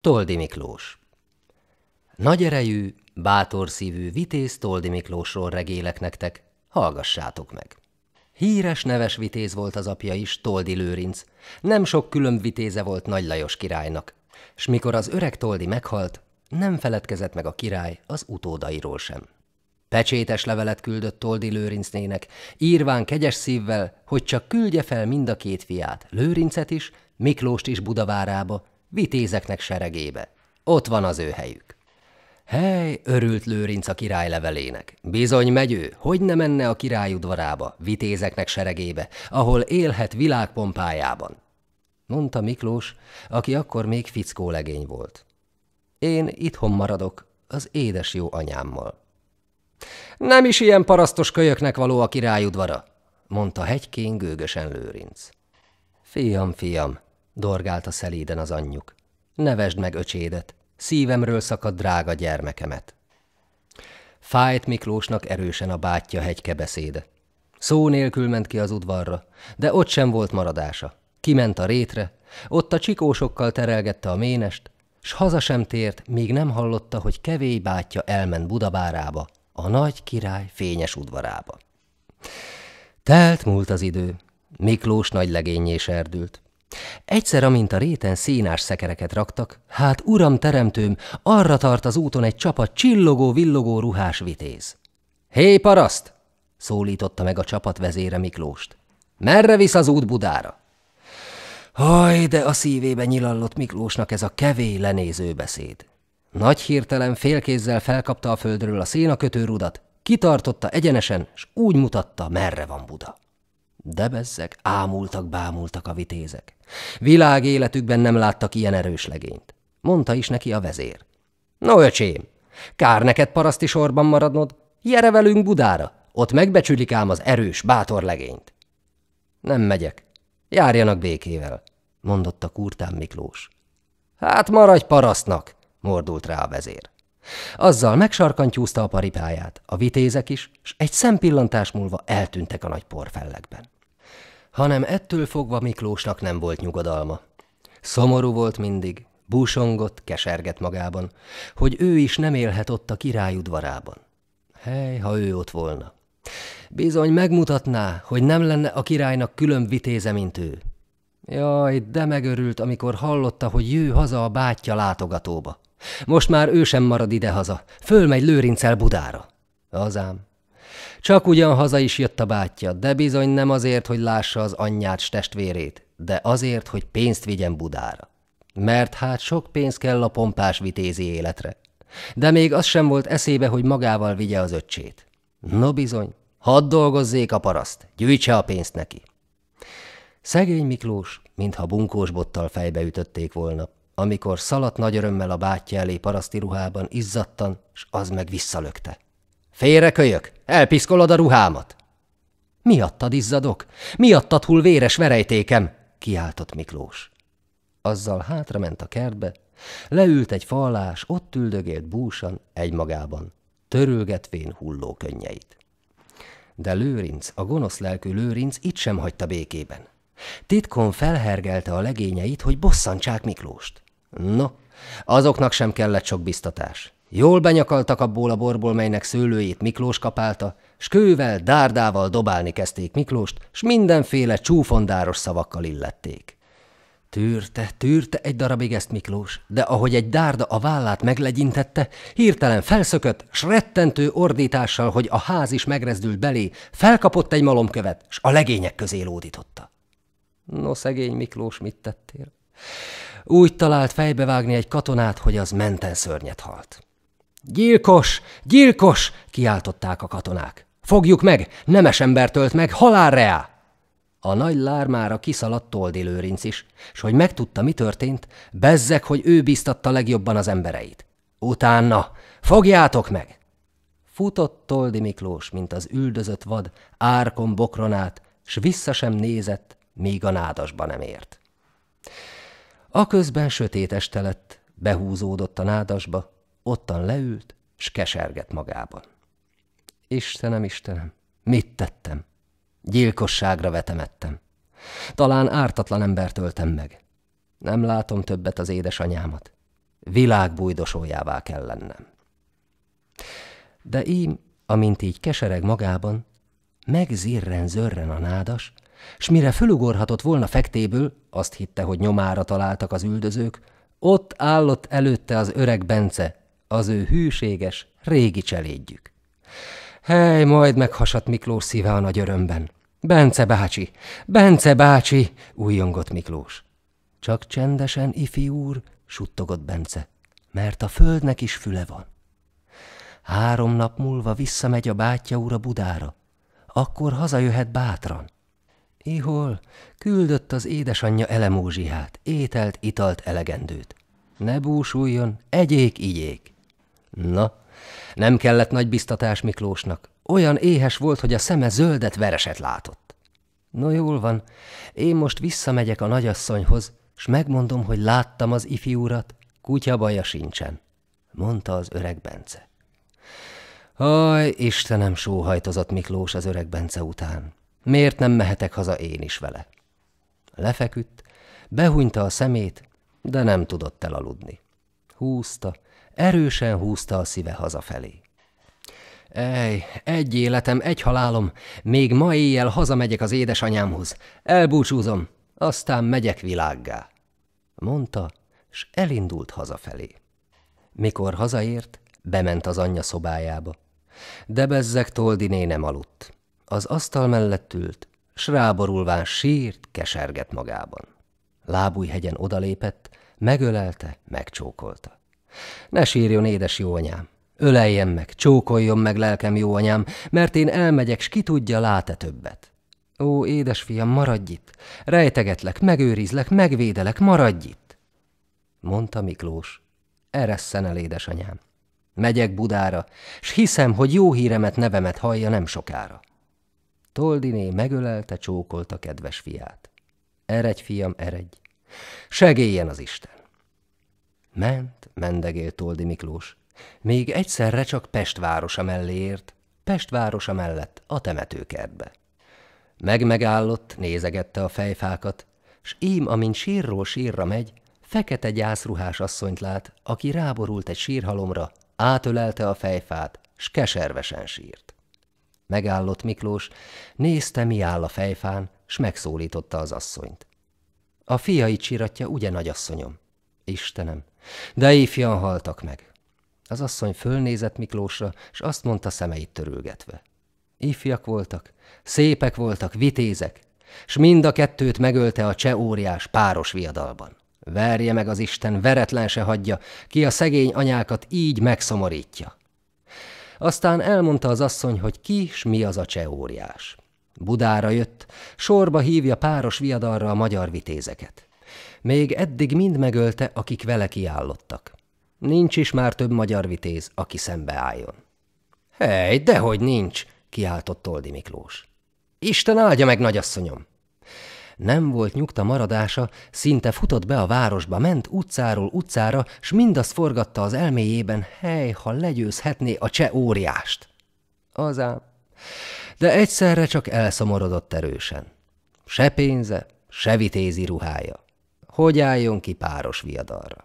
Toldi Miklós Nagy erejű, bátor szívű vitéz Toldi Miklósról regélek nektek, hallgassátok meg! Híres neves vitéz volt az apja is, Toldi Lőrinc. Nem sok különb vitéze volt Nagy Lajos királynak. S mikor az öreg Toldi meghalt, nem feledkezett meg a király az utódairól sem. Pecsétes levelet küldött Toldi Lőrincnének, írván kegyes szívvel, hogy csak küldje fel mind a két fiát, Lőrincet is, Miklóst is Budavárába, vitézeknek seregébe. Ott van az ő helyük. Hely, örült Lőrinc a király levelének. Bizony megy ő, hogy ne menne a király udvarába, vitézeknek seregébe, ahol élhet világpompájában. Mondta Miklós, aki akkor még fickó legény volt. Én itthon maradok az édes jó anyámmal. Nem is ilyen parasztos kölyöknek való a király udvara, mondta hegykén gőgösen Lőrinc. Fiam, fiam, Dorgált a szeléden az anyjuk. Nevesd meg öcsédet, szívemről szakad drága gyermekemet. Fájt Miklósnak erősen a bátyja hegyke beszéde. Szó nélkül ment ki az udvarra, de ott sem volt maradása. Kiment a rétre, ott a csikósokkal terelgette a ménest, s haza sem tért, még nem hallotta, hogy kevély bátyja elment Budabárába, a nagy király fényes udvarába. Telt múlt az idő, Miklós nagy legényé serdült. Egyszer, amint a réten színás szekereket raktak, hát uram teremtőm, arra tart az úton egy csapat csillogó-villogó ruhás vitéz. Hé, paraszt! szólította meg a csapat vezére Miklóst. Merre visz az út Budára? Haj, de a szívébe nyilallott Miklósnak ez a kevé lenéző beszéd. Nagy hirtelen félkézzel felkapta a földről a szénakötő rudat, kitartotta egyenesen, s úgy mutatta, merre van Buda. De ámultak, bámultak a vitézek. Világ életükben nem láttak ilyen erős legényt. Mondta is neki a vezér. No, öcsém, kár neked paraszti sorban maradnod, jere velünk Budára, ott megbecsülik ám az erős, bátor legényt. Nem megyek, járjanak békével, mondotta Kurtán Miklós. Hát maradj parasztnak, mordult rá a vezér. Azzal megsarkantyúzta a paripáját, a vitézek is, s egy szempillantás múlva eltűntek a nagy porfellekben. Hanem ettől fogva Miklósnak nem volt nyugodalma. Szomorú volt mindig, búsongott, kesergett magában, hogy ő is nem élhet ott a király udvarában. Hely, ha ő ott volna. Bizony megmutatná, hogy nem lenne a királynak külön vitéze, mint ő. Jaj, de megörült, amikor hallotta, hogy jő haza a bátyja látogatóba. Most már ő sem marad idehaza, fölmegy lőrincel Budára. Azám. Csak ugyan haza is jött a bátyja, de bizony nem azért, hogy lássa az anyját s testvérét, de azért, hogy pénzt vigyen Budára. Mert hát sok pénz kell a pompás vitézi életre. De még az sem volt eszébe, hogy magával vigye az öccsét. No bizony, hadd dolgozzék a paraszt, gyűjtse a pénzt neki. Szegény Miklós, mintha bunkós bottal fejbe ütötték volna amikor szaladt nagy örömmel a bátyja elé paraszti ruhában izzadtan, s az meg visszalökte. – Félre kölyök, elpiszkolod a ruhámat! – Miattad izzadok? Miattad hull véres verejtékem? – kiáltott Miklós. Azzal hátrament a kertbe, leült egy fallás, ott üldögélt búsan, egymagában, törülgetvén hulló könnyeit. De Lőrinc, a gonosz lelkű Lőrinc itt sem hagyta békében. Titkon felhergelte a legényeit, hogy bosszantsák Miklóst. No, azoknak sem kellett sok biztatás. Jól benyakaltak abból a borból, melynek szőlőjét Miklós kapálta, s kővel, dárdával dobálni kezdték Miklóst, s mindenféle csúfondáros szavakkal illették. Tűrte, tűrte egy darabig ezt Miklós, de ahogy egy dárda a vállát meglegyintette, hirtelen felszökött, s rettentő ordítással, hogy a ház is megrezdült belé, felkapott egy malomkövet, s a legények közé lódította. No, szegény Miklós, mit tettél? Úgy talált fejbevágni egy katonát, hogy az menten szörnyet halt. Gyilkos! Gyilkos! kiáltották a katonák. Fogjuk meg! Nemes embert ölt meg! Halálreá! A nagy lármára kiszaladt Toldi Lőrinc is, s hogy megtudta, mi történt, bezzek, hogy ő biztatta legjobban az embereit. Utána! Fogjátok meg! Futott Toldi Miklós, mint az üldözött vad, árkon bokronát, s vissza sem nézett, míg a nádasba nem ért közben sötét este lett, behúzódott a nádasba, ottan leült, s kesergett magában. Istenem, Istenem, mit tettem? Gyilkosságra vetemettem. Talán ártatlan embert öltem meg. Nem látom többet az édesanyámat. Világbújdosójává kell lennem. De én, amint így kesereg magában, megzirren zörren a nádas, s mire fölugorhatott volna fektéből, azt hitte, hogy nyomára találtak az üldözők, ott állott előtte az öreg Bence, az ő hűséges, régi cselédjük. Hely, majd meghasadt Miklós szíve a nagy örömben. Bence bácsi, Bence bácsi, újongott Miklós. Csak csendesen, ifi úr, suttogott Bence, mert a földnek is füle van. Három nap múlva visszamegy a bátyja úr a Budára, akkor hazajöhet bátran. Ihol küldött az édesanyja elemózsihát, ételt, italt, elegendőt. Ne búsuljon, egyék, igyék. Na, nem kellett nagy biztatás Miklósnak. Olyan éhes volt, hogy a szeme zöldet vereset látott. No jól van, én most visszamegyek a nagyasszonyhoz, s megmondom, hogy láttam az ifjúrat, kutya baja sincsen, mondta az öreg Bence. Haj, Istenem, sóhajtozott Miklós az öreg Bence után. Miért nem mehetek haza én is vele? Lefeküdt, behúnyta a szemét, de nem tudott elaludni. Húzta, erősen húzta a szíve hazafelé. Ej, egy életem, egy halálom, még ma éjjel hazamegyek az édesanyámhoz, elbúcsúzom, aztán megyek világgá, mondta, s elindult hazafelé. Mikor hazaért, bement az anyja szobájába. De bezzeg Toldiné nem aludt az asztal mellett ült, s ráborulván sírt, kesergett magában. Lábújhegyen odalépett, megölelte, megcsókolta. Ne sírjon, édes jó anyám! Öleljen meg, csókoljon meg, lelkem jó anyám, mert én elmegyek, s ki tudja, lát-e többet. Ó, fiam, maradj itt! Rejtegetlek, megőrizlek, megvédelek, maradj itt! mondta Miklós. eresszen el, édesanyám! Megyek Budára, s hiszem, hogy jó híremet, nevemet hallja nem sokára. Toldiné megölelte, csókolta kedves fiát. Eredj, fiam, eredj! Segéljen az Isten! Ment, mendegél Toldi Miklós. Még egyszerre csak Pest városa mellé ért, Pest városa mellett a temetőkertbe. Megmegállott, nézegette a fejfákat, s ím, amint sírról sírra megy, fekete gyászruhás asszonyt lát, aki ráborult egy sírhalomra, átölelte a fejfát, s keservesen sírt. Megállott Miklós, nézte, mi áll a fejfán, s megszólította az asszonyt. A fiai csiratja ugye nagyasszonyom? Istenem, de éjfian haltak meg. Az asszony fölnézett Miklósra, s azt mondta szemeit törülgetve. Ifjak voltak, szépek voltak, vitézek, s mind a kettőt megölte a cseh óriás páros viadalban. Verje meg az Isten, veretlen se hagyja, ki a szegény anyákat így megszomorítja. Aztán elmondta az asszony, hogy ki s mi az a cseh óriás. Budára jött, sorba hívja páros viadarra a magyar vitézeket. Még eddig mind megölte, akik vele kiállottak. Nincs is már több magyar vitéz, aki szembe álljon. Hely, dehogy nincs, kiáltott Toldi Miklós. Isten áldja meg, nagyasszonyom! Nem volt nyugta maradása, szinte futott be a városba, ment utcáról utcára, s mindazt forgatta az elméjében, hely, ha legyőzhetné a cseh óriást. Azám. De egyszerre csak elszomorodott erősen. Se pénze, se vitézi ruhája. Hogy álljon ki páros viadalra?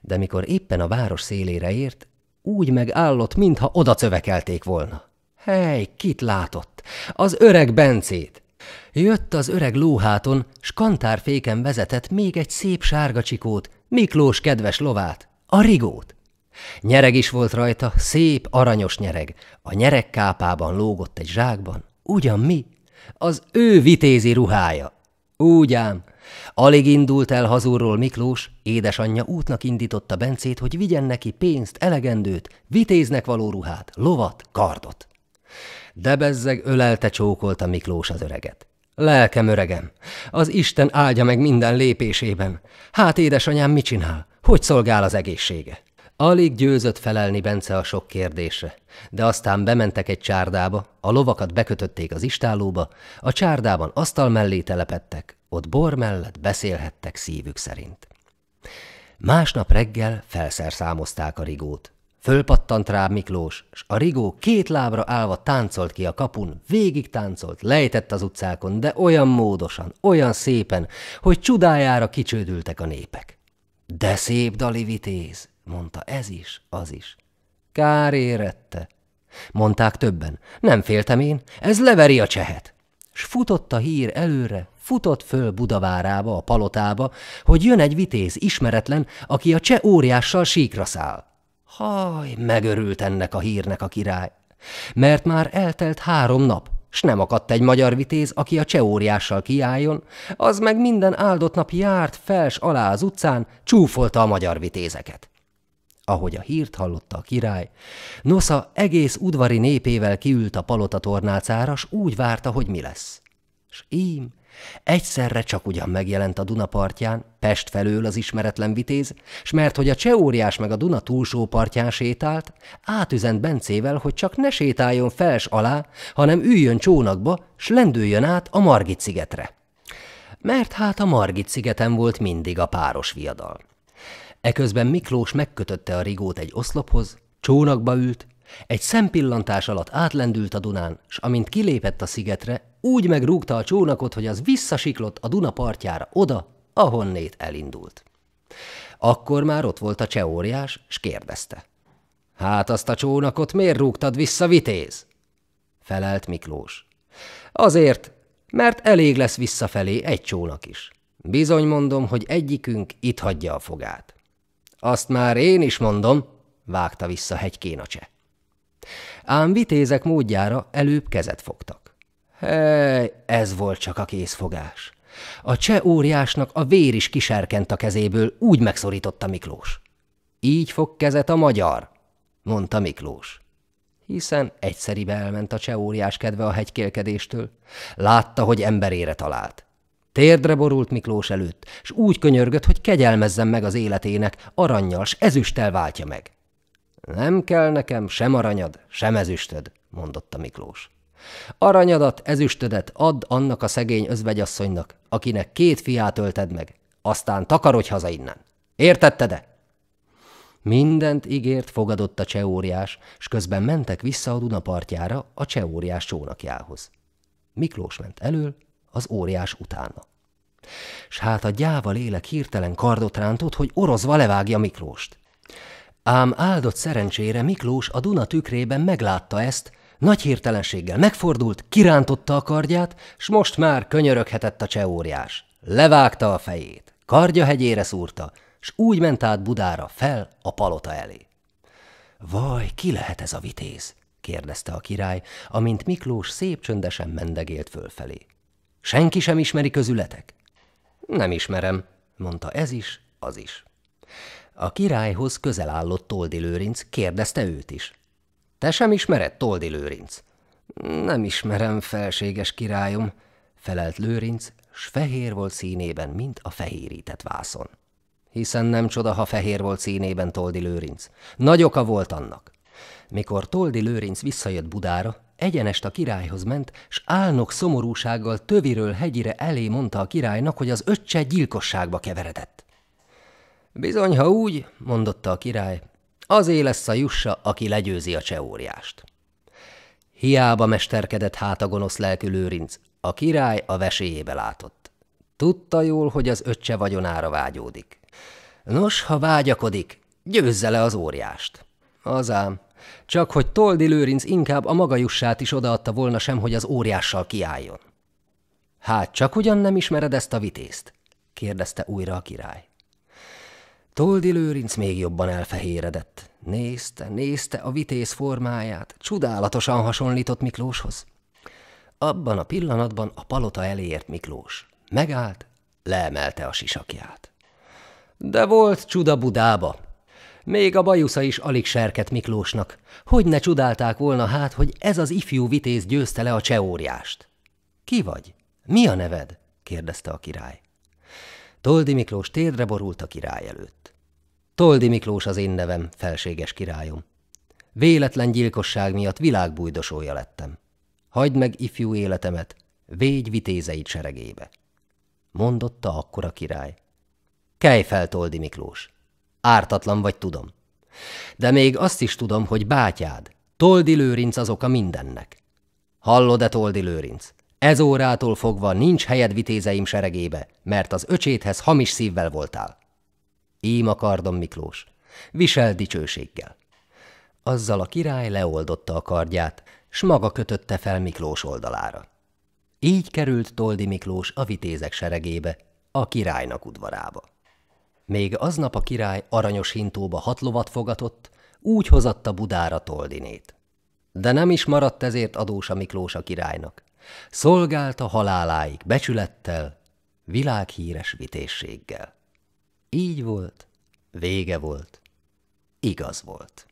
De mikor éppen a város szélére ért, úgy megállott, mintha oda cövekelték volna. Hely, kit látott? Az öreg Bencét! Jött az öreg lóháton, kantárféken vezetett még egy szép sárga csikót, Miklós kedves lovát, a rigót. Nyereg is volt rajta, szép, aranyos nyereg. A nyereg kápában lógott egy zsákban. Ugyan mi? Az ő vitézi ruhája. Úgy ám. Alig indult el hazúról Miklós, édesanyja útnak indította Bencét, hogy vigyen neki pénzt, elegendőt, vitéznek való ruhát, lovat, kardot de bezzeg ölelte, csókolta Miklós az öreget. Lelkem öregem, az Isten áldja meg minden lépésében. Hát édesanyám mit csinál? Hogy szolgál az egészsége? Alig győzött felelni Bence a sok kérdésre, de aztán bementek egy csárdába, a lovakat bekötötték az istálóba, a csárdában asztal mellé telepettek, ott bor mellett beszélhettek szívük szerint. Másnap reggel felszerszámozták a rigót. Fölpattant rá Miklós, s a rigó két lábra állva táncolt ki a kapun, végig táncolt, lejtett az utcákon, de olyan módosan, olyan szépen, hogy csudájára kicsődültek a népek. De szép dali vitéz, mondta ez is, az is. Kár érette. Mondták többen, nem féltem én, ez leveri a csehet. S futott a hír előre, futott föl Budavárába, a palotába, hogy jön egy vitéz ismeretlen, aki a cseh óriással síkra száll. Haj, megörült ennek a hírnek a király. Mert már eltelt három nap, s nem akadt egy magyar vitéz, aki a cseóriással kiálljon, az meg minden áldott nap járt fels alá az utcán, csúfolta a magyar vitézeket. Ahogy a hírt hallotta a király, Nosza egész udvari népével kiült a palota tornácára, s úgy várta, hogy mi lesz. S ím, Egyszerre csak ugyan megjelent a Duna partján, Pest felől az ismeretlen vitéz, s mert hogy a cseh óriás meg a Duna túlsó partján sétált, átüzent Bencével, hogy csak ne sétáljon fels alá, hanem üljön csónakba, s lendüljön át a Margit szigetre. Mert hát a Margit szigeten volt mindig a páros viadal. Eközben Miklós megkötötte a rigót egy oszlophoz, csónakba ült, egy szempillantás alatt átlendült a Dunán, s amint kilépett a szigetre, úgy megrúgta a csónakot, hogy az visszasiklott a Duna partjára oda, ahonnét elindult. Akkor már ott volt a cseóriás, s kérdezte. Hát azt a csónakot miért rúgtad vissza, vitéz? Felelt Miklós. Azért, mert elég lesz visszafelé egy csónak is. Bizony mondom, hogy egyikünk itt hagyja a fogát. Azt már én is mondom, vágta vissza hegykén a cseh. Ám vitézek módjára előbb kezet fogtak. Hely, ez volt csak a készfogás. A cseh óriásnak a vér is kiserkent a kezéből, úgy megszorította Miklós. Így fog kezet a magyar, mondta Miklós. Hiszen egyszeribe elment a cseh óriás kedve a hegykélkedéstől. Látta, hogy emberére talált. Térdre borult Miklós előtt, s úgy könyörgött, hogy kegyelmezzen meg az életének, aranyjal s ezüsttel váltja meg. Nem kell nekem sem aranyad, sem ezüstöd, mondotta Miklós. Aranyadat, ezüstödet add annak a szegény özvegyasszonynak, akinek két fiát ölted meg, aztán takarodj haza innen. Értetted de? Mindent ígért, fogadott a csehóriás, s közben mentek vissza a Dunapartjára a csehóriás csónakjához. Miklós ment elől, az óriás utána. S hát a gyáva lélek hirtelen kardot rántott, hogy orozva levágja Miklóst. Ám áldott szerencsére Miklós a Duna tükrében meglátta ezt, nagy hirtelenséggel megfordult, kirántotta a kardját, s most már könyöröghetett a cseóriás. Levágta a fejét, kardja hegyére szúrta, s úgy ment át Budára fel a palota elé. Vaj, ki lehet ez a vitéz? kérdezte a király, amint Miklós szép csöndesen mendegélt fölfelé. Senki sem ismeri közületek? Nem ismerem, mondta ez is, az is. A királyhoz közel állott Toldi Lőrinc kérdezte őt is. Te sem ismered Toldi Lőrinc? Nem ismerem, felséges királyom, felelt Lőrinc, s fehér volt színében, mint a fehérített vászon. Hiszen nem csoda, ha fehér volt színében Toldi Lőrinc. Nagy oka volt annak. Mikor Toldi Lőrinc visszajött Budára, egyenest a királyhoz ment, s álnok szomorúsággal töviről hegyire elé mondta a királynak, hogy az öccse gyilkosságba keveredett. Bizony, ha úgy, mondotta a király, Azé lesz a jussa, aki legyőzi a cseóriást. Hiába mesterkedett hát a gonosz lelkű lőrinc, a király a veséjébe látott. Tudta jól, hogy az öccse vagyonára vágyódik. Nos, ha vágyakodik, győzze le az óriást. Azám, csak hogy Toldi Lőrinc inkább a maga jussát is odaadta volna sem, hogy az óriással kiálljon. Hát csak ugyan nem ismered ezt a vitézt? kérdezte újra a király. Toldi Lőrinc még jobban elfehéredett. Nézte, nézte a vitéz formáját, csodálatosan hasonlított Miklóshoz. Abban a pillanatban a palota elért Miklós. Megállt, leemelte a sisakját. De volt csuda Budába. Még a bajusza is alig serket Miklósnak. Hogy ne csodálták volna hát, hogy ez az ifjú vitéz győzte le a cseóriást? Ki vagy? Mi a neved? kérdezte a király. Toldi Miklós térdre borult a király előtt. Toldi Miklós az én nevem, felséges királyom. Véletlen gyilkosság miatt világbújdosója lettem. Hagyd meg ifjú életemet, végy vitézeit seregébe. Mondotta akkor a király. Kelj fel, Toldi Miklós! Ártatlan vagy, tudom. De még azt is tudom, hogy bátyád, Toldi Lőrinc az oka mindennek. Hallod-e, Toldi Lőrinc? Ez órától fogva nincs helyed vitézeim seregébe, mert az öcsédhez hamis szívvel voltál. Ím a kardom, Miklós. Visel dicsőséggel. Azzal a király leoldotta a kardját, s maga kötötte fel Miklós oldalára. Így került Toldi Miklós a vitézek seregébe, a királynak udvarába. Még aznap a király aranyos hintóba hat lovat fogatott, úgy hozatta Budára Toldinét. De nem is maradt ezért adósa Miklós a királynak. Szolgálta haláláig becsülettel, világhíres vitézséggel. Így volt, vége volt, igaz volt.